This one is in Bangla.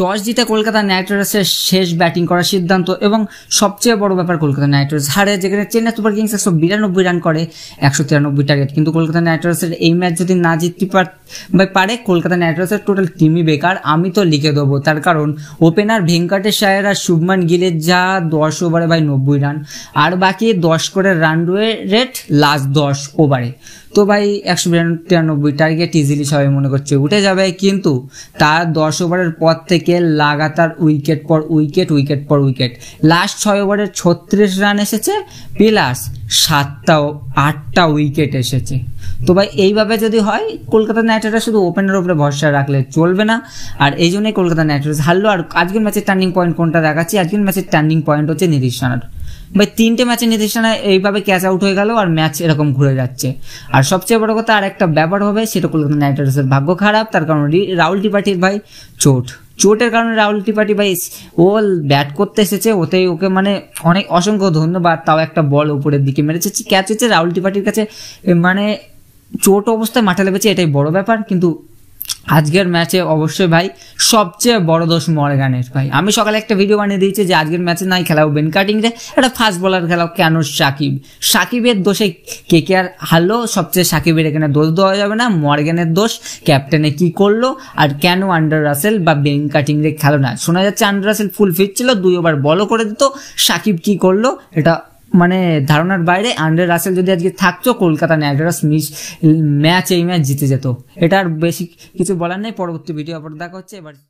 টস জিতে কলকাতা নাইট রাইডার্সের শেষ ব্যাটিং করার সিদ্ধান্ত এবং সবচেয়ে বড় ব্যাপার কলকাতা নাইট রাইডার্স হারে যেখানে চেন্নাই সুপার কিংস একশো বিরানব্বই রান করে একশো তিরানব্বই টার্গেট কিন্তু কলকাতা নাইট রাইডার্সের এই ম্যাচ যদি না জিততে পারে কলকাতা নাইট রাইডার্সের টোটাল টিমই বেকার আমি তো লিখে দেবো তার কারণ ওপেনার ভেঙ্কটেশ আয়ের আর শুভমান গিলের যা দশ ওভারে ভাই নব্বই রান আর বাকি দশ করে রান রেট লাস্ট দশ ওভারে তো ভাই একশো তিরানব্বই টার্গেট ইজিলি সবাই মনে করছে উঠে যাবে কিন্তু তার দশ ওভারের পর থেকে আইপিএল লাগাতার উইকেট পর উইকেট উইকেট পর উইকেট লাস্ট ছয় ওভারে ছত্রিশ রান এসেছে প্লাস সাতটা আটটা উইকেট এসেছে তো ভাই এইভাবে যদি হয় কলকাতা নাইট রাইডার্স শুধু ওপেনের উপরে ভরসা রাখলে চলবে না আর এই জন্যই কলকাতা নাইট রাইডার্স হারলো আর আজকের ম্যাচের টার্নিং পয়েন্ট কোনটা দেখাচ্ছি আজকের ম্যাচের টার্নিং পয়েন্ট হচ্ছে নীতিশ রানার ভাই তিনটে ম্যাচে নীতিশ রানা এইভাবে ক্যাচ আউট হয়ে গেল আর ম্যাচ এরকম ঘুরে যাচ্ছে আর সবচেয়ে বড় কথা আর একটা ব্যাপার হবে সেটা কলকাতা নাইট রাইডার্সের ভাগ্য খারাপ তার কারণ রাহুল ত্রিপাঠীর ভাই চোট চোটের কারণে রাহুল ত্রিপাঠী ভাই ও ব্যাট করতে এসেছে ওতে ওকে মানে অনেক অসংখ্য ধন্যবাদ তাও একটা বল উপরের দিকে মেরেছে ক্যাচ হচ্ছে রাহুল ত্রিপাঠীর কাছে মানে চোট অবস্থায় মাঠে লেগেছে এটাই বড় ব্যাপার কিন্তু আজকের ম্যাচে অবশ্যই ভাই সবচেয়ে বড় দোষ মর্গানের ভাই আমি সকালে একটা ভিডিও বানিয়ে দিয়েছি যে আজকের ম্যাচে নাই খেলাও বেন কাটিং রে একটা ফাস্ট বোলার খেলাও কেন সাকিব সাকিবের দোষে কে কে আর হারলো সবচেয়ে সাকিবের এখানে দোষ দেওয়া যাবে না মর্গানের দোষ ক্যাপ্টেনে কি করলো আর কেন আন্ডার রাসেল বা বেন কাটিং রে খেলো না শোনা যাচ্ছে আন্ডার রাসেল ফুল ফিট ছিল দুই ওভার বলও করে দিত সাকিব কি করলো এটা মানে ধারণার বাইরে আন্ডার রাসেল যদি আজকে থাকতো Kolkata Knight Riders miss match এই ম্যাচ জিতে যেত এটার বেশি কিছু বলার নেই পরবর্তী ভিডিও আবার দেখা হচ্ছে এবার